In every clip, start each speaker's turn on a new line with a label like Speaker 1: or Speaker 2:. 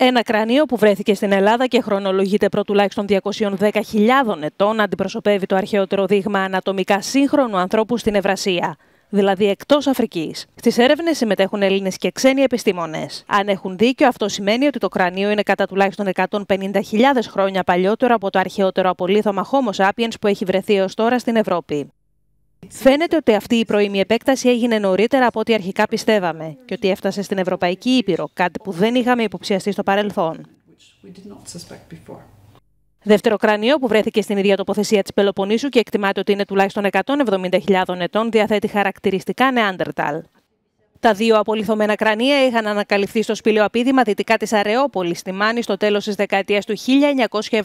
Speaker 1: Ένα κρανίο που βρέθηκε στην Ελλάδα και χρονολογείται προ τουλάχιστον 210.000 ετών αντιπροσωπεύει το αρχαιότερο δείγμα ανατομικά σύγχρονου ανθρώπου στην Ευρασία δηλαδή εκτός Αφρικής. Στις έρευνες συμμετέχουν Έλληνες και ξένοι επιστήμονες. Αν έχουν δίκιο, αυτό σημαίνει ότι το κρανίο είναι κατά τουλάχιστον 150.000 χρόνια παλιότερο από το αρχαιότερο απολύθωμα Homo sapiens που έχει βρεθεί έως τώρα στην Ευρώπη. Φαίνεται ότι αυτή η πρώιμη επέκταση έγινε νωρίτερα από ό,τι αρχικά πιστεύαμε και ότι έφτασε στην Ευρωπαϊκή Ήπειρο, κάτι που δεν είχαμε υποψιαστεί στο παρελθόν. Δεύτερο κρανίο που βρέθηκε στην ίδια τοποθεσία της Πελοποννήσου και εκτιμάται ότι είναι τουλάχιστον 170.000 ετών διαθέτει χαρακτηριστικά νεάντερταλ. Τα δύο απολυθωμένα κρανία είχαν ανακαλυφθεί στο σπήλαιο απίδημα δυτικά της Αρεόπολης στη Μάνη στο τέλος της δεκαετίας του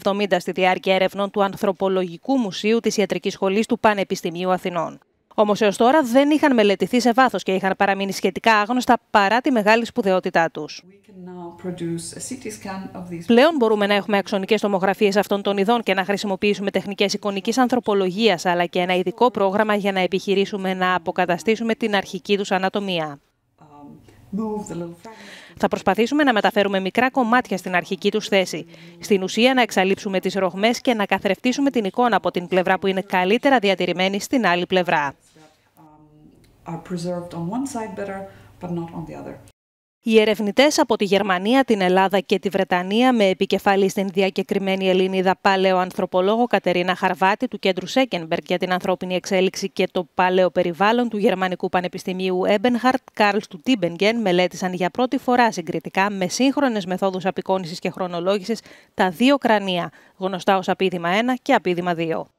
Speaker 1: 1970 στη διάρκεια έρευνων του Ανθρωπολογικού Μουσείου της Ιατρικής Σχολής του Πανεπιστημίου Αθηνών. Όμως έως τώρα δεν είχαν μελετηθεί σε βάθος και είχαν παραμείνει σχετικά άγνωστα παρά τη μεγάλη σπουδαιότητά τους. Πλέον μπορούμε να έχουμε αξονικές τομογραφίες αυτών των ειδών και να χρησιμοποιήσουμε τεχνικές εικονικής ανθρωπολογίας αλλά και ένα ειδικό πρόγραμμα για να επιχειρήσουμε να αποκαταστήσουμε την αρχική τους ανατομία. Um, Θα προσπαθήσουμε να μεταφέρουμε μικρά κομμάτια στην αρχική τους θέση. Στην ουσία, να εξαλείψουμε τις ρογμές και να καθρεφτήσουμε την εικόνα από την πλευρά που είναι καλύτερα διατηρημένη στην άλλη πλευρά. Οι ερευνητές από τη Γερμανία, την Ελλάδα και τη Βρετανία, με επικεφαλή στην διακεκριμένη Ελληνίδα παλαιοανθρωπολόγο Κατερίνα Χαρβάτη του Κέντρου Σέκενμπεργκ για την ανθρώπινη εξέλιξη και το παλαιό περιβάλλον του Γερμανικού Πανεπιστημίου Έμπενχαρτ, Κάρλ του Τίμπενγκεν, μελέτησαν για πρώτη φορά συγκριτικά με σύγχρονες μεθόδους απεικόνησης και χρονολόγησης τα δύο κρανία, γνωστά ως απίδημα 1 και απίδημα 2.